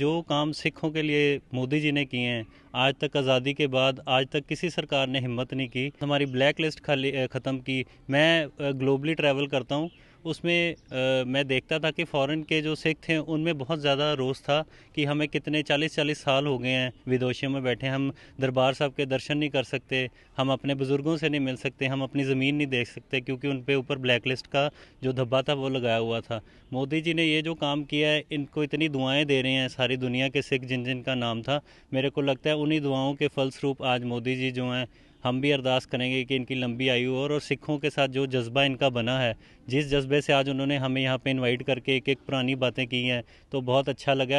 जो काम सिखों के लिए मोदी जी ने किए हैं आज तक आज़ादी के बाद आज तक किसी सरकार ने हिम्मत नहीं की हमारी ब्लैक लिस्ट खाली ख़त्म की मैं ग्लोबली ट्रैवल करता हूँ उसमें आ, मैं देखता था कि फ़ॉरेन के जो सिख थे उनमें बहुत ज़्यादा रोस था कि हमें कितने चालीस चालीस साल हो गए हैं विदोशियों में बैठे हम दरबार साहब के दर्शन नहीं कर सकते हम अपने बुज़ुर्गों से नहीं मिल सकते हम अपनी ज़मीन नहीं देख सकते क्योंकि उन पर ऊपर ब्लैक लिस्ट का जो धब्बा था वो लगाया हुआ था मोदी जी ने ये जो काम किया है इनको इतनी दुआएँ दे रहे हैं सारी दुनिया के सिख जिन जिन का नाम था मेरे को लगता है उन्हीं दुआओं के फलस्वरूप आज मोदी जी जो हैं हम भी अरदास करेंगे कि इनकी लंबी आयु और, और सिखों के साथ जो जज्बा इनका बना है जिस जज्बे से आज उन्होंने हमें यहाँ पे इनवाइट करके एक एक पुरानी बातें की हैं तो बहुत अच्छा लगा